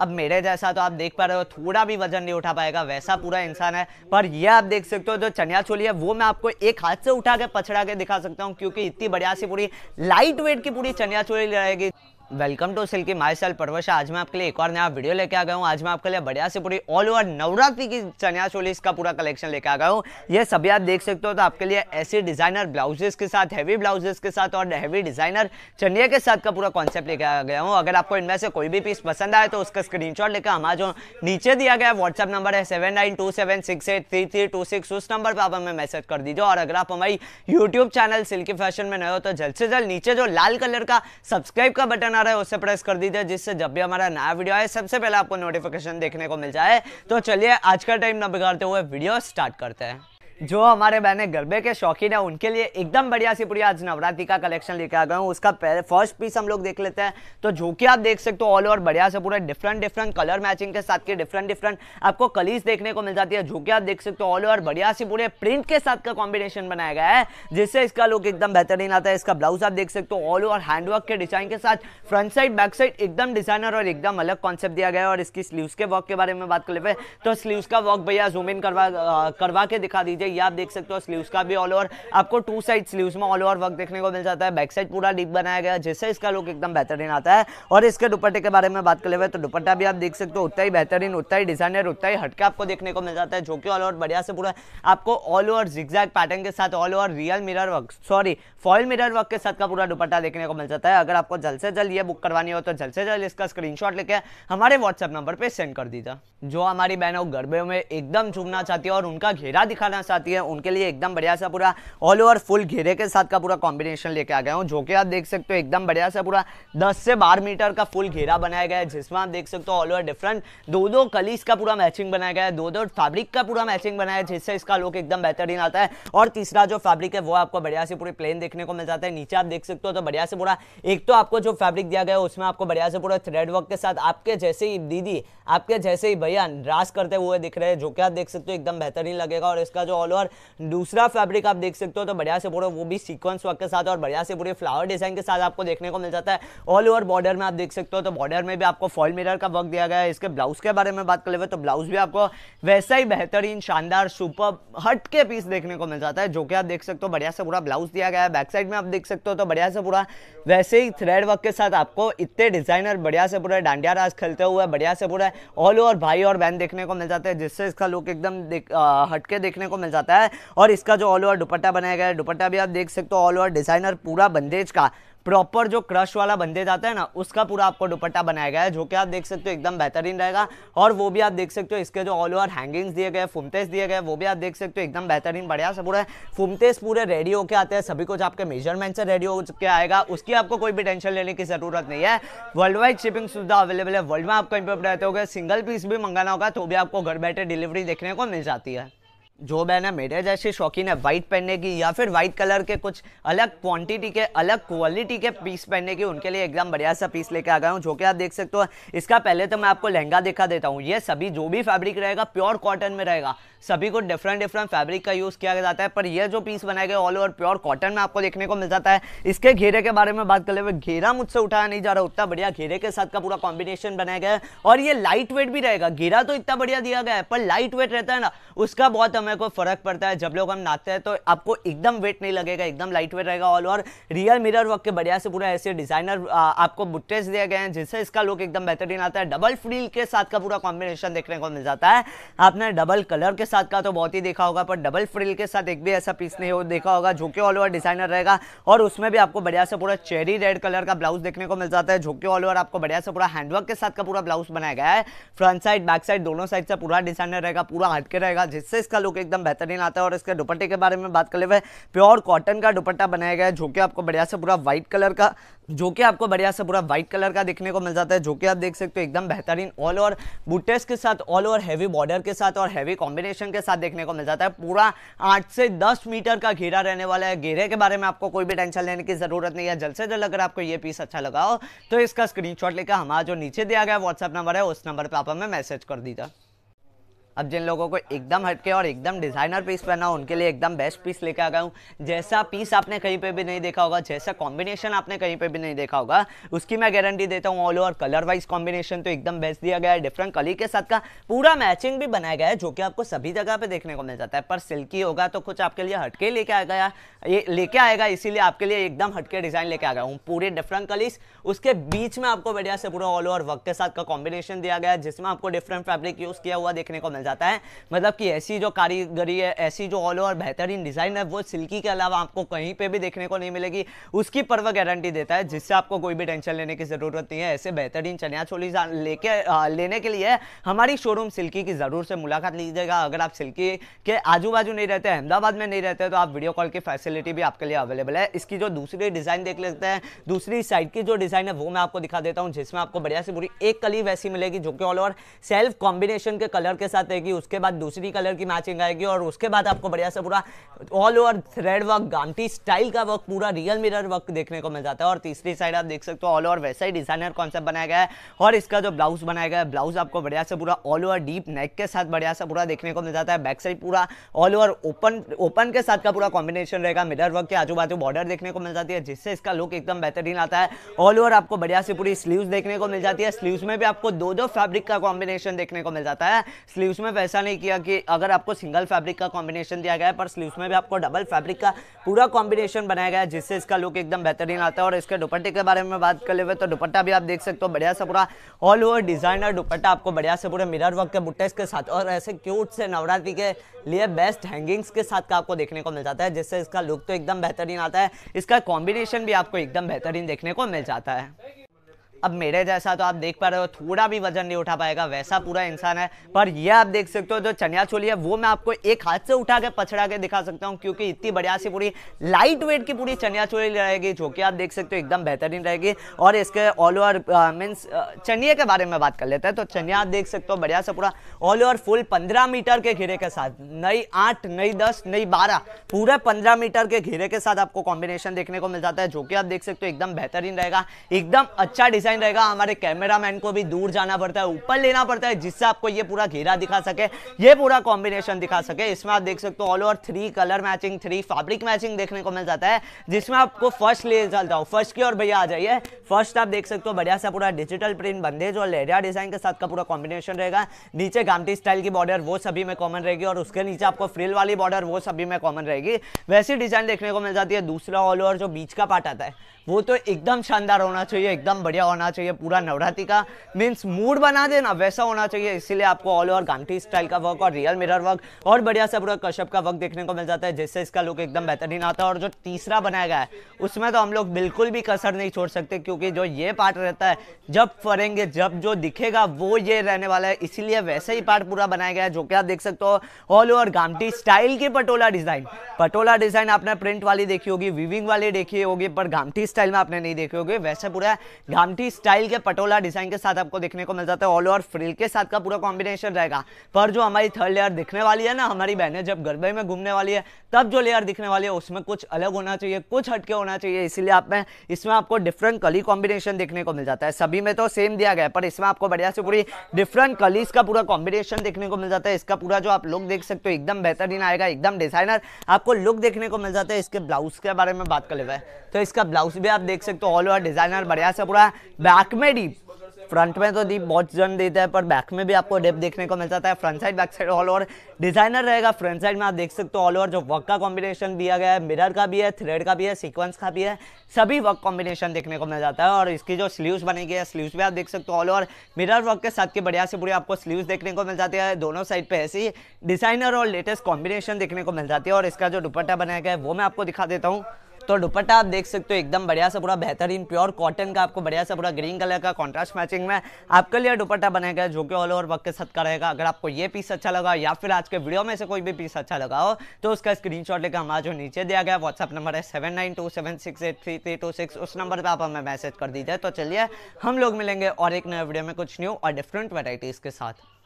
अब मेरे जैसा तो आप देख पा रहे हो थोड़ा भी वजन नहीं उठा पाएगा वैसा पूरा इंसान है पर ये आप देख सकते हो जो चनिया चोली है वो मैं आपको एक हाथ से उठा के पछड़ा के दिखा सकता हूँ क्योंकि इतनी बढ़िया सी पूरी लाइट वेट की पूरी चनिया चोली रहेगी वेलकम टू सिल्की माई सेल परवशा आज मैं आपके लिए एक और नया वीडियो लेके आ गया हूँ आज मैं आपके लिए बढ़िया से पूरी ऑल ओवर नवरात्रि की चनिया चोली इसका पूरा कलेक्शन लेके आ गया हूँ ये सभी आप देख सकते हो तो आपके लिए ऐसी डिजाइनर ब्लाउजेस के साथ हैवी ब्लाउजेस के साथ और हैवी डिजाइनर चनिया के साथ का पूरा कॉन्सेप्ट लेके आ गया हूँ अगर आपको इनमें से कोई भी पीस पसंद आए तो उसका स्क्रीन लेकर हमारा जो नीचे दिया गया व्हाट्सअप नंबर है सेवन उस नंबर पर आप हमें मैसेज कर दीजिए और अगर आप हमारी यूट्यूब चैनल सिल्की फैशन में नए हो तो जल्द से जल्द नीचे जो लाल कलर का सब्सक्राइब का बटन आ रहा है उसे प्रेस कर दीजिए जिससे जब भी हमारा नया वीडियो आए सबसे पहले आपको नोटिफिकेशन देखने को मिल जाए तो चलिए आज का टाइम ना बिगाड़ते हुए वीडियो स्टार्ट करते हैं जो हमारे बहने गरबे के शौकीन है उनके लिए एकदम बढ़िया सी पूरी आज नवरात्रि का कलेक्शन लेके आ गए हूँ उसका फर्स्ट पीस हम लोग देख लेते हैं तो जो कि आप देख सकते हो ऑल ओवर बढ़िया से पूरे डिफरेंट डिफरेंट कलर मैचिंग के साथ के डिफरेंट डिफरेंट आपको कलीस देखने को मिल जाती है जो कि आप देख सकते हो ऑल ओवर बढ़िया से पूरे प्रिंट के साथ का कॉम्बिनेशन बनाया गया है जिससे इसका लुक एकदम बेहतरीन आता है इसका ब्लाउज आप देख सकते हो ऑल ओवर हैंडवर्क के डिजाइन के साथ फ्रंट साइड बैक साइड एकदम डिजाइनर और एकदम अलग कॉन्सेप्ट दिया गया है और इसकी स्लीव के वर्क के बारे में बात कर ले तो स्लीवस का वर्क भैया जूम इन करवा करवा के दिखा दीजिए ये आप देख सकते हो स्लीव का भी ऑल ओवर आपको टू साइड स्लीव में ऑल ओवर वर्क देखने को मिल जाता है बैक साइड पूरा डीप बनाया गया जिससे इसका लुक एकदम बेहतरीन आता है और इसके दुपट्टे के बारे में बात कर ले तो दुपट्टा भी आप देख सकते हो उतना ही बेहतरीन उतना ही डिजाइनर उतना ही हटके आपको देखने को मिल जाता है जो कि ऑल ओवर बढ़िया से पूरा आपको ऑल ओवर जिग्जैग पैटर्न के साथ all over real mirror work sorry foil mirror work के साथ का पूरा दुपट्टा देखने को मिल जाता है अगर आपको जल्द से जल्द ये बुक करवानी हो तो जल्द से जल्द इसका स्क्रीनशॉट लेके हमारे व्हाट्सएप नंबर पर सेंड कर दीजिए जो हमारी बहनों गरबे में एकदम झूमना चाहती है और उनका घेरा दिखाना चाहती आती है उनके लिए एकदम बढ़िया सा पूरा ऑल ओवर फुल घेरे के साथ का पूरा कॉम्बिनेशन लेके आ गया हूँ जो कि आप देख सकते हो एकदम बढ़िया सा पूरा दस से बारह मीटर का फुल घेरा बनाया गया है जिसमें आप देख सकते हो ऑल ओवर डिफरेंट दो दो कलीस का पूरा मैचिंग बनाया गया है दो दो फैब्रिक का पूरा मैचिंग बनाया है जिससे इसका लुक एकदम बेहतरीन आता है और तीसरा जो फैब्रिक है वो आपको बढ़िया से पूरी प्लेन देखने को मिल जाता है नीचे आप देख सकते हो तो बढ़िया से पूरा एक तो आपको जो फैब्रिक दिया गया है उसमें आपको बढ़िया से पूरा थ्रेड वर्क के साथ आपके जैसे ही दीदी आपके जैसे ही भैया रास करते हुए दिख रहे हैं जो कि आप देख सकते हो एकदम बेहतरीन लगेगा और इसका जो ऑल वालों और दूसरा फैब्रिक आप देख सकते हो तो बढ़िया से पूरा वो भी सीक्वेंस वर्क के साथ और बढ़िया से पूरे फ्लावर डिजाइन के साथ आपको देखने को मिल जाता है ऑल ओवर बॉर्डर में आप देख सकते हो तो बॉर्डर में भी आपको फॉल मिरर का वर्क दिया गया है इसके ब्लाउज के बारे में बात कर ले तो ब्लाउज भी आपको वैसा ही बेहतरीन शानदार सुपर हट के पीस देखने को मिल जाता है जो कि आप देख सकते हो बढ़िया से पूरा ब्लाउज दिया गया है बैक साइड में आप देख सकते हो तो बढ़िया से पूरा वैसे ही थ्रेड वर्क के साथ आपको इतने डिजाइनर बढ़िया से पूरा डांडिया राज खेलते हुए बढ़िया से पूरा ऑल ओवर भाई और बहन देखने को मिल जाता है जिससे इसका लुक एकदम हटके देखने को मिल मिल जाता है और इसका जो ऑल ओवर दुपट्टा बनाया गया है दुपट्टा भी आप देख सकते हो ऑल ओवर डिजाइनर पूरा बंदेज का प्रॉपर जो क्रश वाला बंदेज आता है ना उसका पूरा आपको दुपट्टा बनाया गया है जो कि आप देख सकते हो एकदम बेहतरीन रहेगा और वो भी आप देख सकते हो इसके जो ऑल ओवर हैंगिंग्स दिए गए फुमतेस दिए गए वो भी आप देख सकते हो एकदम बेहतरीन बढ़िया से पूरा फुमतेस पूरे रेडी होकर आते हैं सभी कुछ आपके मेजरमेंट से रेडी हो चुके आएगा उसकी आपको कोई भी टेंशन लेने की जरूरत नहीं है वर्ल्ड वाइड शिपिंग सुविधा अवेलेबल है वर्ल्ड में आप कहीं पर रहते हो सिंगल पीस भी मंगाना होगा तो भी आपको घर बैठे डिलीवरी देखने को मिल जाती है जो बहन मेरे जैसे शौकीन है वाइट पहनने की या फिर वाइट कलर के कुछ अलग क्वांटिटी के अलग क्वालिटी के पीस पहनने की उनके लिए एकदम बढ़िया सा पीस लेके आ गया हूँ जो कि आप देख सकते हो इसका पहले तो मैं आपको लहंगा दिखा देता हूँ ये सभी जो भी फैब्रिक रहेगा प्योर कॉटन में रहेगा सभी को डिफरेंट डिफरेंट फैब्रिक का यूज़ किया जाता है पर यह जो पीस बनाया गया ऑल ओवर प्योर कॉटन में आपको देखने को मिल जाता है इसके घेरे के बारे में बात कर ले घेरा मुझसे उठाया नहीं जा रहा उतना बढ़िया घेरे के साथ का पूरा कॉम्बिनेशन बनाया गया है और ये लाइट वेट भी रहेगा घेरा तो इतना बढ़िया दिया गया है पर लाइट वेट रहता है ना उसका बहुत हमें कोई फर्क पड़ता है जब लोग हम नाचते हैं तो आपको एकदम वेट नहीं लगेगा एकदम लाइट वेट रहेगा all over real mirror work के बढ़िया से पूरा ऐसे डिजाइनर आपको बुट्टेस दिए गए हैं जिससे इसका लुक एकदम बेहतरीन आता है डबल फ्रील के साथ का पूरा कॉम्बिनेशन देखने को मिल जाता है आपने डबल कलर के साथ का तो बहुत ही देखा होगा पर डबल फ्रिल के साथ एक भी ऐसा पीस नहीं हो देखा होगा झोंके ऑल ओवर डिजाइनर रहेगा और उसमें भी आपको बढ़िया से पूरा चेरी रेड कलर का ब्लाउज देखने को मिल जाता है झोंके ऑल ओवर आपको बढ़िया से पूरा हैंडवर्क के साथ का पूरा ब्लाउज बनाया गया है फ्रंट साइड बैक साइड दोनों साइड से पूरा डिजाइनर रहेगा पूरा हटके रहेगा जिससे इसका लुक एकदम बेहतरीन आता है और इसके दुपट्टे के बारे में बात कर ले प्योर कॉटन का दुपट्टा बनाया गया है जो कि आपको बढ़िया से पूरा व्हाइट कलर का जो कि आपको बढ़िया से पूरा व्हाइट कलर का देखने को मिल जाता है जो कि आप देख सकते हो एकदम बेहतरीन ऑल ओवर बुटेस के साथ ऑल ओवर हैवी बॉर्डर के साथ और हैवी कॉम्बिनेशन डेकोरेशन के साथ देखने को मिल जाता है पूरा आठ से दस मीटर का घेरा रहने वाला है घेरे के बारे में आपको कोई भी टेंशन लेने की जरूरत नहीं है जल्द से जल्द अगर आपको ये पीस अच्छा लगा हो तो इसका स्क्रीनशॉट लेकर हमारा जो नीचे दिया गया व्हाट्सएप नंबर है उस नंबर पर आप हमें मैसेज कर दीजिए अब जिन लोगों को एकदम हटके और एकदम डिज़ाइनर पीस पहना हो उनके लिए एकदम बेस्ट पीस लेके आ गया हूँ जैसा पीस आपने कहीं पे भी नहीं देखा होगा जैसा कॉम्बिनेशन आपने कहीं पे भी नहीं देखा होगा उसकी मैं गारंटी देता हूँ all over colour wise combination तो एकदम बेस्ट दिया गया है डिफरेंट कली के साथ का पूरा मैचिंग भी बनाया गया है जो कि आपको सभी जगह पर देखने को मिल जाता है पर सिल्की होगा तो कुछ आपके लिए हटके लेके आ गया ये लेके आएगा इसीलिए आपके लिए एकदम हटके डिज़ाइन लेके आ गया हूँ पूरे डिफरेंट कलीस उसके बीच में आपको बढ़िया से पूरा ऑल ओवर वर्क के साथ का कॉम्बिनेशन दिया गया जिसमें आपको डिफरेंट फैब्रिक यूज़ किया हुआ देखने को मिल माना जाता है मतलब कि ऐसी जो कारीगरी है ऐसी जो ऑल ओवर बेहतरीन डिज़ाइन है वो सिल्की के अलावा आपको कहीं पर भी देखने को नहीं मिलेगी उसकी पर गारंटी देता है जिससे आपको कोई भी टेंशन लेने की ज़रूरत नहीं है ऐसे बेहतरीन चनिया छोली लेके लेने के लिए हमारी शोरूम सिल्की की ज़रूर से मुलाकात लीजिएगा अगर आप सिल्की के आजू बाजू नहीं रहते अहमदाबाद में नहीं रहते तो आप वीडियो कॉल की फैसिलिटी भी आपके लिए अवेलेबल है इसकी जो दूसरी डिज़ाइन देख लेते हैं दूसरी साइड की जो डिज़ाइन है वो मैं आपको दिखा देता हूँ जिसमें आपको बढ़िया से पूरी एक कली वैसी मिलेगी जो कि ऑल ओवर सेल्फ कॉम्बिनेशन के कलर के साथ देगी उसके बाद दूसरी कलर की मैचिंग आएगी और उसके बाद आपको बढ़िया से पूरा ऑल ओवर थ्रेड वर्क गांटी स्टाइल का वर्क पूरा रियल मिरर वर्क देखने को मिल जाता है और तीसरी साइड आप देख सकते हो ऑल ओवर वैसा ही डिजाइनर कॉन्सेप्ट बनाया गया है और इसका जो ब्लाउज बनाया गया है ब्लाउज आपको बढ़िया से पूरा ऑल ओवर डीप नेक के साथ बढ़िया से पूरा देखने को मिल जाता है बैक साइड पूरा ऑल ओवर ओपन ओपन के साथ का पूरा कॉम्बिनेशन रहेगा मिरर वर्क के आजू बाजू बॉर्डर देखने को मिल जाती है जिससे इसका लुक एकदम बेहतरीन आता है ऑल ओवर आपको बढ़िया से पूरी स्लीव देखने को मिल जाती है स्लीव में भी आपको दो दो फैब्रिक का कॉम्बिनेशन देखने को मिल जाता है स्लीव्स इसमें वैसा नहीं किया कि अगर आपको सिंगल फैब्रिक का कॉम्बिनेशन दिया गया है पर स्लीव्स में भी आपको डबल फैब्रिक का पूरा कॉम्बिनेशन बनाया गया है जिससे इसका लुक एकदम बेहतरीन आता है और इसके दुपट्टे के बारे में बात कर ले तो दुपट्टा भी आप देख सकते हो बढ़िया से पूरा ऑल ओवर डिजाइनर दुपट्टा आपको बढ़िया से पूरे मिरर वर्क के बुट्टेस के साथ और ऐसे क्यूट से नवरात्रि के लिए बेस्ट हैंगिंग्स के साथ का आपको देखने को मिल जाता है जिससे इसका लुक तो एकदम बेहतरीन आता है इसका कॉम्बिनेशन भी आपको एकदम बेहतरीन देखने को मिल जाता है अब मेरे जैसा तो आप देख पा रहे हो थोड़ा भी वजन नहीं उठा पाएगा वैसा पूरा इंसान है पर ये आप देख सकते हो जो चनिया चोली है वो मैं आपको एक हाथ से उठा के पछड़ा के दिखा सकता हूँ क्योंकि इतनी बढ़िया सी पूरी लाइट वेट की पूरी चनिया चोली रहेगी जो कि आप देख सकते हो एकदम बेहतरीन रहेगी और इसके ऑल ओवर मीन्स चनिया के बारे में बात कर लेते हैं तो चनिया आप देख सकते हो बढ़िया सा पूरा ऑल ओवर फुल पंद्रह मीटर के घेरे के साथ नई आठ नई दस नई बारह पूरे पंद्रह मीटर के घेरे के साथ आपको कॉम्बिनेशन देखने को मिल जाता है जो कि आप देख सकते हो एकदम बेहतरीन रहेगा एकदम अच्छा डिजाइन डिजाइन रहेगा हमारे कैमरामैन को भी दूर जाना पड़ता है ऊपर लेना पड़ता है जिससे आपको ये पूरा घेरा दिखा सके ये पूरा कॉम्बिनेशन दिखा सके इसमें आप देख सकते हो all over three colour matching three fabric matching देखने को मिल जाता है जिसमें आपको फर्स्ट ले चलता हूँ फर्स्ट की और भैया आ जाइए फर्स्ट आप देख सकते हो बढ़िया सा पूरा डिजिटल प्रिंट बंदेज और लेरिया डिजाइन के साथ का पूरा कॉम्बिनेशन रहेगा नीचे गांधी स्टाइल की बॉर्डर वो सभी में कॉमन रहेगी और उसके नीचे आपको फ्रिल वाली बॉर्डर वो सभी में कॉमन रहेगी वैसी डिजाइन देखने को मिल जाती है दूसरा ऑल ओवर जो बीच का पार्ट आता है वो तो एकदम शानदार होना चाहिए एकदम बढ़िया होना चाहिए पूरा नवरात्रि का मीन्स मूड बना देना वैसा होना चाहिए इसीलिए आपको ऑल ओवर गामठी स्टाइल का वर्क और रियल मिरर वर्क और बढ़िया सा पूरा कश्यप का वर्क देखने को मिल जाता है जिससे इसका लुक एकदम बेहतरीन आता है और जो तीसरा बनाया गया है उसमें तो हम लोग बिल्कुल भी कसर नहीं छोड़ सकते क्योंकि जो ये पार्ट रहता है जब फरेंगे जब जो दिखेगा वो ये रहने वाला है इसीलिए वैसे ही पार्ट पूरा बनाया गया है जो कि आप देख सकते हो ऑल ओवर गामटी स्टाइल की पटोला डिजाइन पटोला डिजाइन आपने प्रिंट वाली देखी होगी वीविंग वाली देखी होगी पर गामठी स्टाइल स्टाइल में आपने नहीं देखे होंगे वैसे पूरा घामटी स्टाइल के पटोला डिजाइन के साथ आपको देखने को मिल जाता है ऑल ओवर फ्रिल के साथ का पूरा कॉम्बिनेशन रहेगा पर जो हमारी थर्ड लेयर दिखने वाली है ना हमारी बहनें जब गरबे में घूमने वाली है तब जो लेयर दिखने वाली है उसमें कुछ अलग होना चाहिए कुछ हटके होना चाहिए इसीलिए आप में इसमें आपको डिफरेंट कली कॉम्बिनेशन देखने को मिल जाता है सभी में तो सेम दिया गया पर इसमें आपको बढ़िया से पूरी डिफरेंट कलीज का पूरा कॉम्बिनेशन देखने को मिल जाता है इसका पूरा जो आप लुक देख सकते हो एकदम बेहतरीन आएगा एकदम डिजाइनर आपको लुक देखने को मिल जाता है इसके ब्लाउज के बारे में बात कर ले तो इसका ब्लाउज भी आप देख सकते हो ऑल ओवर डिजाइनर बढ़िया से पूरा बैक में डीप फ्रंट में तो दीप बहुत जन देता है पर बैक में भी आपको डेप देखने को मिल जाता है front side back side all over designer रहेगा फ्रंट साइड में आप देख सकते हो ऑल ओवर जो वर्क का कॉम्बिनेशन दिया गया है मिरर का भी है थ्रेड का भी है सीक्वेंस का भी है सभी वर्क कॉम्बिनेशन देखने को मिल जाता है और इसकी जो स्लीव्स बनी गई है स्लीव्स भी आप देख सकते हो ऑल ओवर मिरर वर्क के साथ के बढ़िया से पूरी आपको स्लीव्स देखने को मिल जाती है दोनों साइड पर ऐसी डिजाइनर और लेटेस्ट कॉम्बिनेशन देखने को मिल जाती है और इसका जो दुपट्टा बनाया गया है वो मैं आपको दिखा देता हूँ तो दुपट्टा आप देख सकते हो एकदम बढ़िया सा पूरा बेहतरीन प्योर कॉटन का आपको बढ़िया सा पूरा ग्रीन कलर का कॉन्ट्रास्ट मैचिंग में आपके लिए दुपट्टा बनाएगा जो कि ऑल ओवर वक्त के साथ का रहेगा अगर आपको ये पीस अच्छा लगा या फिर आज के वीडियो में से कोई भी पीस अच्छा लगा हो तो उसका स्क्रीन लेकर हमारा जो नीचे दिया गया व्हाट्सअप नंबर है सेवन उस नंबर पर आप हमें मैसेज कर दीजिए तो चलिए हम लोग मिलेंगे और एक नए वीडियो में कुछ न्यू और डिफरेंट वेराइटीज़ के साथ